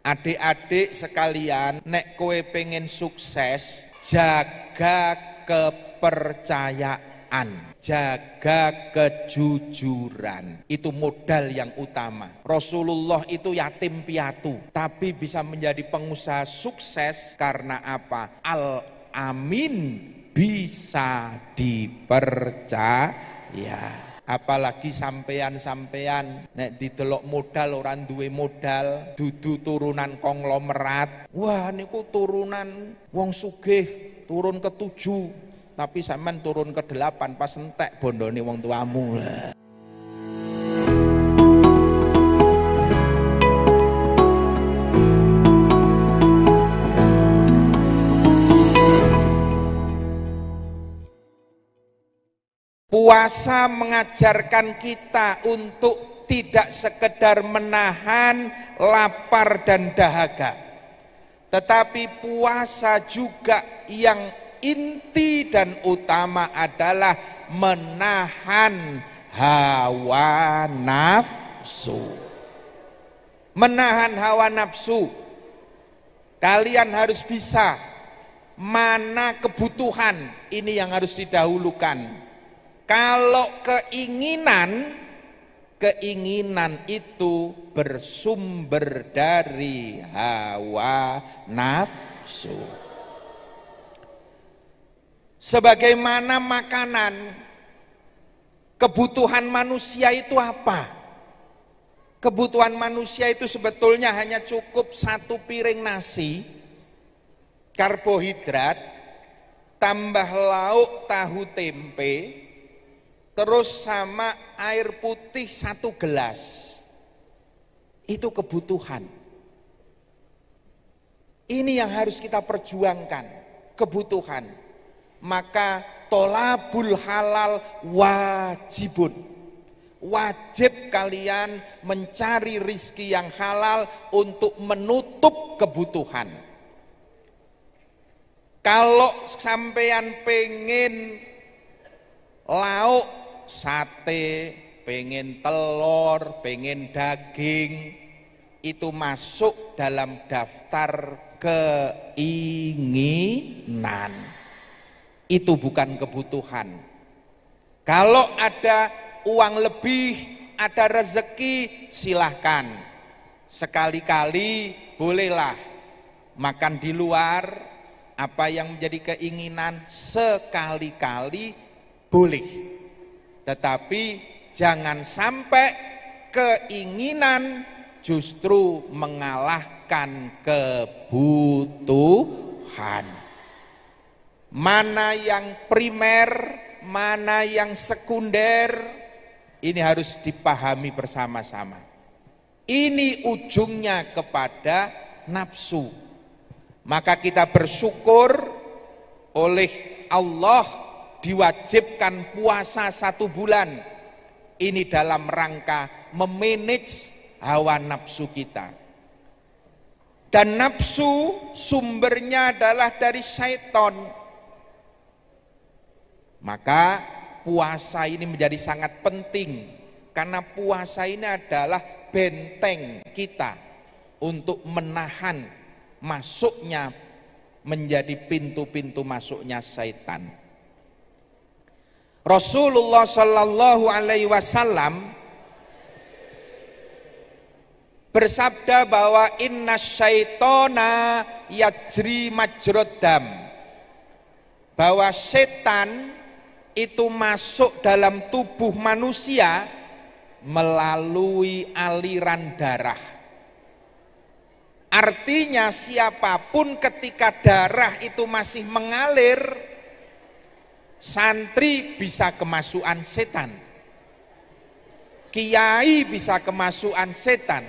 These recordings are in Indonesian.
Adik-adik sekalian, nek kowe pengen sukses, jaga kepercayaan, jaga kejujuran. Itu modal yang utama. Rasulullah itu yatim piatu, tapi bisa menjadi pengusaha sukses karena apa? Al-amin bisa dipercaya. Apalagi sampean-sampean nek didelok modal orang duwe modal, dudu turunan konglomerat. Wah niku turunan wong sugih, turun ke tujuh, tapi sampean turun ke delapan pas entek bondone wong tuamu. Lah. Puasa mengajarkan kita untuk tidak sekedar menahan lapar dan dahaga. Tetapi puasa juga yang inti dan utama adalah menahan hawa nafsu. Menahan hawa nafsu. Kalian harus bisa mana kebutuhan ini yang harus didahulukan kalau keinginan keinginan itu bersumber dari hawa nafsu. Sebagaimana makanan kebutuhan manusia itu apa? Kebutuhan manusia itu sebetulnya hanya cukup satu piring nasi, karbohidrat, tambah lauk tahu tempe, terus sama air putih satu gelas. Itu kebutuhan. Ini yang harus kita perjuangkan, kebutuhan. Maka tolabul halal wajibun. Wajib kalian mencari rizki yang halal untuk menutup kebutuhan. Kalau sampean pengen lauk sate, pengen telur, pengen daging, itu masuk dalam daftar keinginan. Itu bukan kebutuhan. Kalau ada uang lebih, ada rezeki, silahkan. Sekali-kali bolehlah makan di luar, apa yang menjadi keinginan sekali-kali boleh. Tetapi jangan sampai keinginan justru mengalahkan kebutuhan. Mana yang primer, mana yang sekunder, ini harus dipahami bersama-sama. Ini ujungnya kepada nafsu. Maka kita bersyukur oleh Allah diwajibkan puasa satu bulan. Ini dalam rangka memanage hawa nafsu kita. Dan nafsu sumbernya adalah dari syaitan. Maka puasa ini menjadi sangat penting karena puasa ini adalah benteng kita untuk menahan masuknya menjadi pintu-pintu masuknya syaitan. Rasulullah Shallallahu Alaihi Wasallam bersabda bahwa inna syaitona yajri majrodam bahwa setan itu masuk dalam tubuh manusia melalui aliran darah. Artinya siapapun ketika darah itu masih mengalir, Santri bisa kemasukan setan. Kiai bisa kemasukan setan.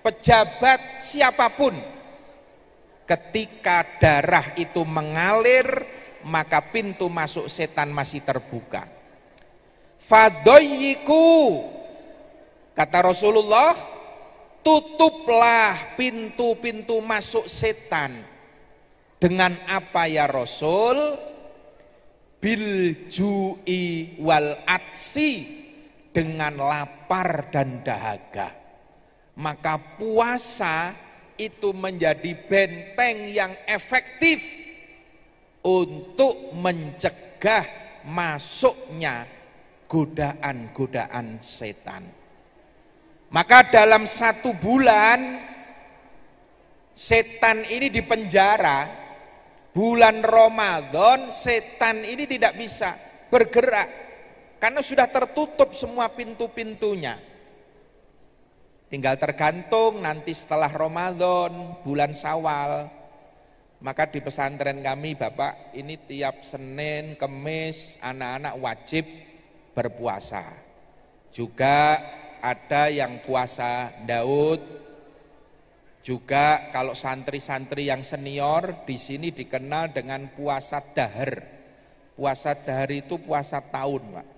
Pejabat siapapun. Ketika darah itu mengalir, maka pintu masuk setan masih terbuka. Fadoyiku, kata Rasulullah, tutuplah pintu-pintu masuk setan. Dengan apa ya Rasul? Biljui wal atsi dengan lapar dan dahaga. Maka puasa itu menjadi benteng yang efektif untuk mencegah masuknya godaan-godaan setan. Maka dalam satu bulan setan ini dipenjara bulan Ramadan setan ini tidak bisa bergerak karena sudah tertutup semua pintu-pintunya. Tinggal tergantung nanti setelah Ramadan, bulan Sawal. Maka di pesantren kami Bapak ini tiap Senin, Kemis anak-anak wajib berpuasa. Juga ada yang puasa Daud, juga kalau santri-santri yang senior di sini dikenal dengan puasa dahar. Puasa dahar itu puasa tahun, Pak.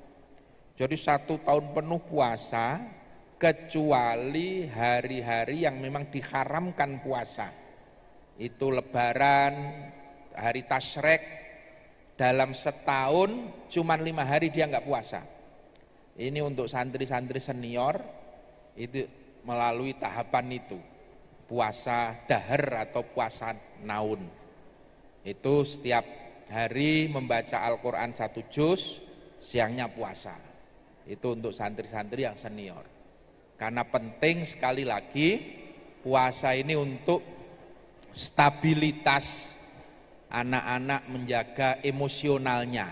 Jadi satu tahun penuh puasa, kecuali hari-hari yang memang diharamkan puasa. Itu lebaran, hari tasrek, dalam setahun cuman lima hari dia nggak puasa. Ini untuk santri-santri senior, itu melalui tahapan itu puasa dahar atau puasa naun. Itu setiap hari membaca Al-Quran satu juz, siangnya puasa. Itu untuk santri-santri yang senior. Karena penting sekali lagi puasa ini untuk stabilitas anak-anak menjaga emosionalnya.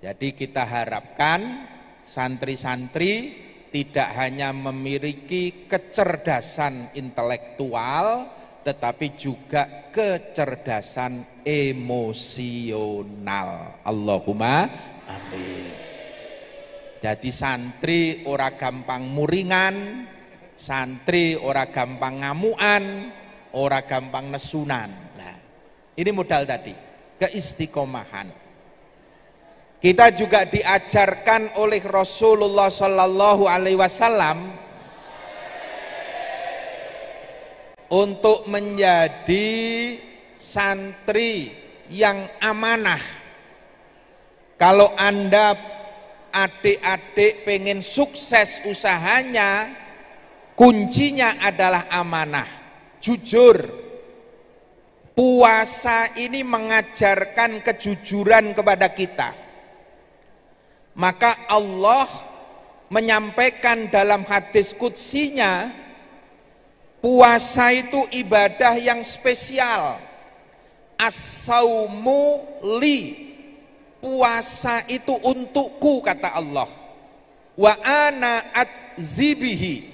Jadi kita harapkan santri-santri tidak hanya memiliki kecerdasan intelektual, tetapi juga kecerdasan emosional. Allahumma amin. Jadi santri ora gampang muringan, santri ora gampang ngamuan, ora gampang nesunan. Nah, ini modal tadi, keistiqomahan. Kita juga diajarkan oleh Rasulullah Sallallahu Alaihi Wasallam untuk menjadi santri yang amanah. Kalau Anda adik-adik pengen sukses usahanya, kuncinya adalah amanah, jujur. Puasa ini mengajarkan kejujuran kepada kita maka Allah menyampaikan dalam hadis kudsinya, puasa itu ibadah yang spesial. As-saumu li, puasa itu untukku kata Allah. Wa ana zibihi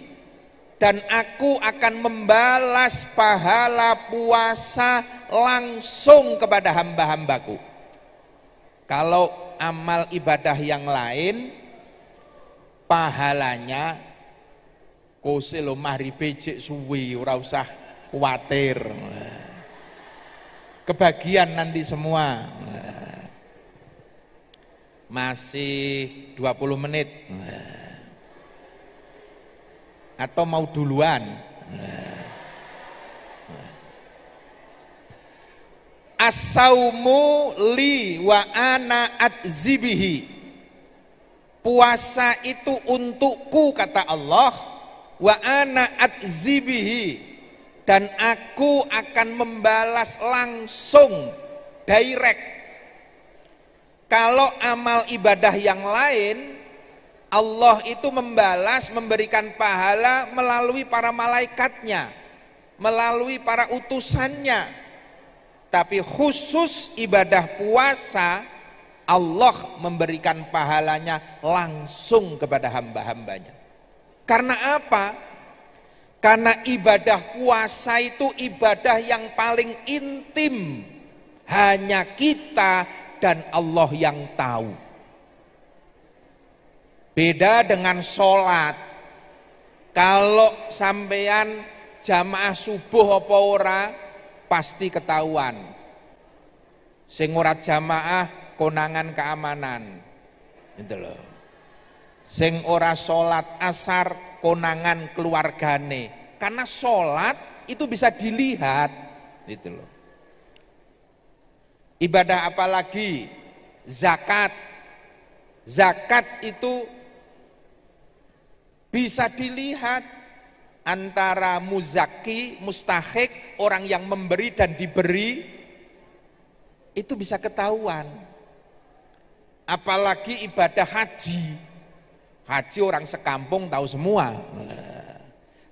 dan aku akan membalas pahala puasa langsung kepada hamba-hambaku. Kalau amal ibadah yang lain pahalanya kose lo mahri jek suwi ora usah khawatir kebagian nanti semua masih 20 menit atau mau duluan Asaumu li wa ana adzibihi Puasa itu untukku kata Allah wa ana adzibihi dan aku akan membalas langsung direct. Kalau amal ibadah yang lain Allah itu membalas memberikan pahala melalui para malaikatnya, melalui para utusannya, tapi khusus ibadah puasa Allah memberikan pahalanya langsung kepada hamba-hambanya. Karena apa? Karena ibadah puasa itu ibadah yang paling intim. Hanya kita dan Allah yang tahu. Beda dengan sholat. Kalau sampean jamaah subuh apa ora, pasti ketahuan. Sing ora jamaah konangan keamanan. Gitu loh. Sing ora salat asar konangan keluargane. Karena salat itu bisa dilihat gitu loh. Ibadah apalagi zakat. Zakat itu bisa dilihat antara muzaki, mustahik, orang yang memberi dan diberi itu bisa ketahuan. Apalagi ibadah haji. Haji orang sekampung tahu semua.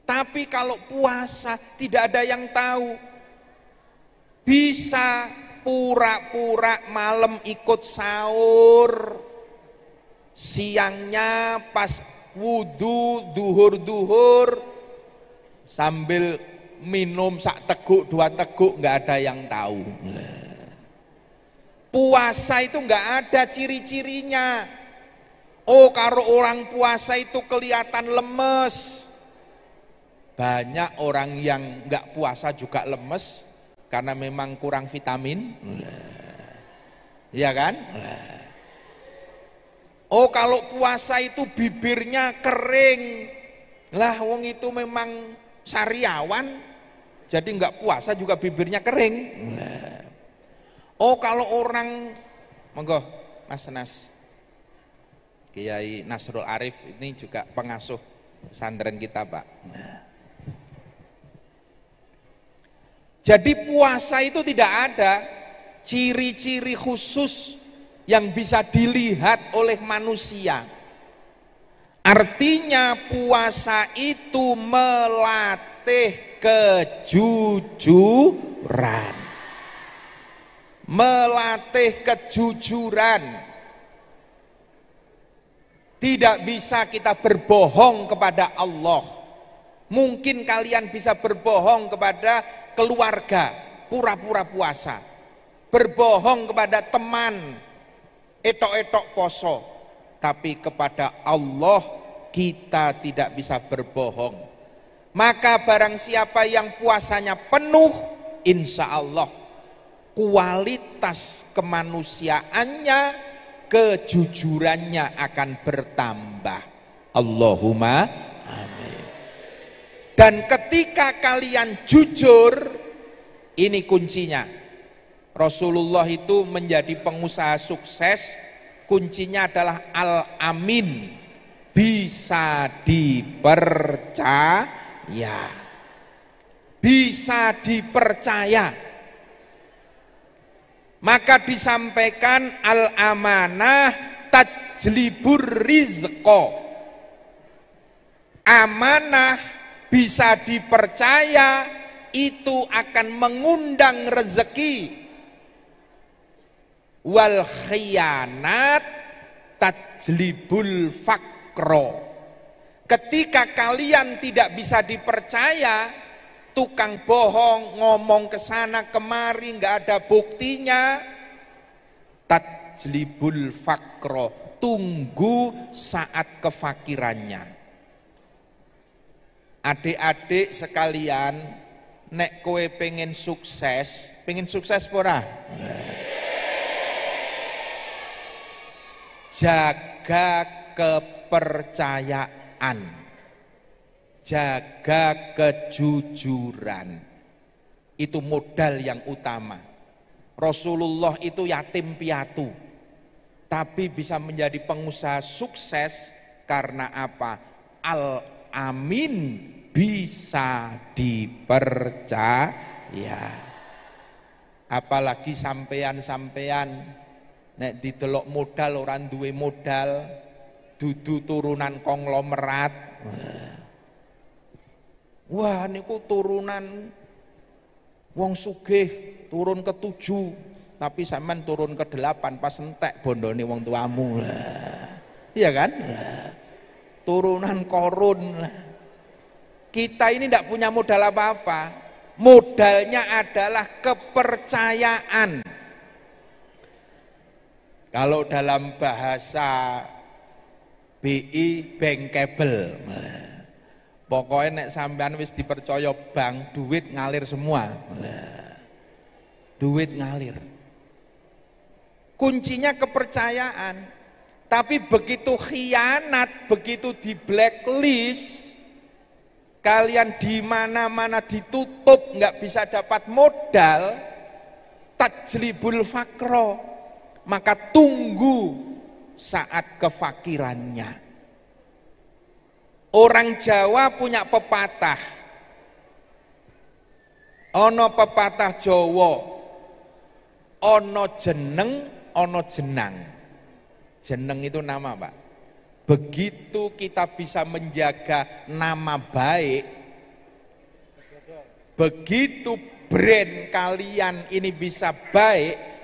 Tapi kalau puasa tidak ada yang tahu. Bisa pura-pura malam ikut sahur. Siangnya pas wudhu, duhur-duhur, sambil minum sak teguk dua teguk nggak ada yang tahu puasa itu nggak ada ciri-cirinya oh kalau orang puasa itu kelihatan lemes banyak orang yang nggak puasa juga lemes karena memang kurang vitamin Ya kan? Oh kalau puasa itu bibirnya kering. Lah wong itu memang sariawan jadi nggak puasa juga bibirnya kering nah. oh kalau orang monggo mas Nas Kiai Nasrul Arif ini juga pengasuh pesantren kita pak nah. jadi puasa itu tidak ada ciri-ciri khusus yang bisa dilihat oleh manusia Artinya puasa itu melatih kejujuran. Melatih kejujuran. Tidak bisa kita berbohong kepada Allah. Mungkin kalian bisa berbohong kepada keluarga, pura-pura puasa. Berbohong kepada teman, etok-etok poso tapi kepada Allah kita tidak bisa berbohong. Maka barang siapa yang puasanya penuh, insya Allah kualitas kemanusiaannya, kejujurannya akan bertambah. Allahumma amin. Dan ketika kalian jujur, ini kuncinya. Rasulullah itu menjadi pengusaha sukses kuncinya adalah al-amin bisa dipercaya bisa dipercaya maka disampaikan al-amanah tajlibur rizqo amanah bisa dipercaya itu akan mengundang rezeki wal khianat tajlibul fakro ketika kalian tidak bisa dipercaya tukang bohong ngomong ke sana kemari nggak ada buktinya tajlibul fakro tunggu saat kefakirannya adik-adik sekalian nek kowe pengen sukses pengen sukses pora jaga kepercayaan, jaga kejujuran. Itu modal yang utama. Rasulullah itu yatim piatu, tapi bisa menjadi pengusaha sukses karena apa? Al-amin bisa dipercaya. Apalagi sampean-sampean nek didelok modal orang duwe modal dudu turunan konglomerat wah niku turunan wong sugih turun ke tujuh tapi saman turun ke delapan pas entek bondone wong tuamu iya kan turunan korun kita ini tidak punya modal apa-apa modalnya adalah kepercayaan kalau dalam bahasa BI bankable, Pokoknya nek sampean wis dipercaya bank, duit ngalir semua. Duit ngalir. Kuncinya kepercayaan. Tapi begitu khianat, begitu di blacklist, kalian di mana-mana ditutup, nggak bisa dapat modal, tajlibul fakro maka tunggu saat kefakirannya. Orang Jawa punya pepatah. Ono pepatah Jawa. Ono jeneng, ono jenang. Jeneng itu nama, Pak. Begitu kita bisa menjaga nama baik, begitu brand kalian ini bisa baik,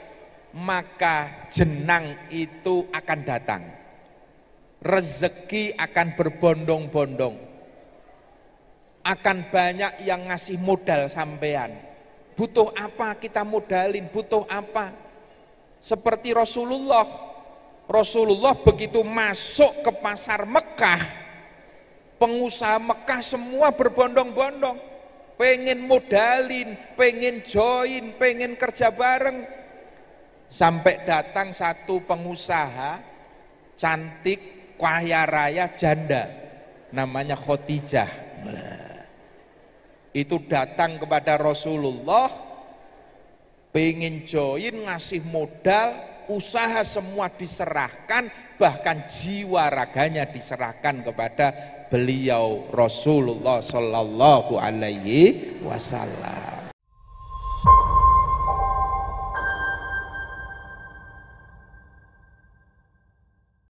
maka jenang itu akan datang. Rezeki akan berbondong-bondong. Akan banyak yang ngasih modal sampean. Butuh apa kita modalin, butuh apa. Seperti Rasulullah. Rasulullah begitu masuk ke pasar Mekah, pengusaha Mekah semua berbondong-bondong. Pengen modalin, pengen join, pengen kerja bareng Sampai datang satu pengusaha cantik kaya raya janda namanya Khotijah, nah, Itu datang kepada Rasulullah pengen join ngasih modal usaha semua diserahkan bahkan jiwa raganya diserahkan kepada beliau Rasulullah Shallallahu Alaihi Wasallam.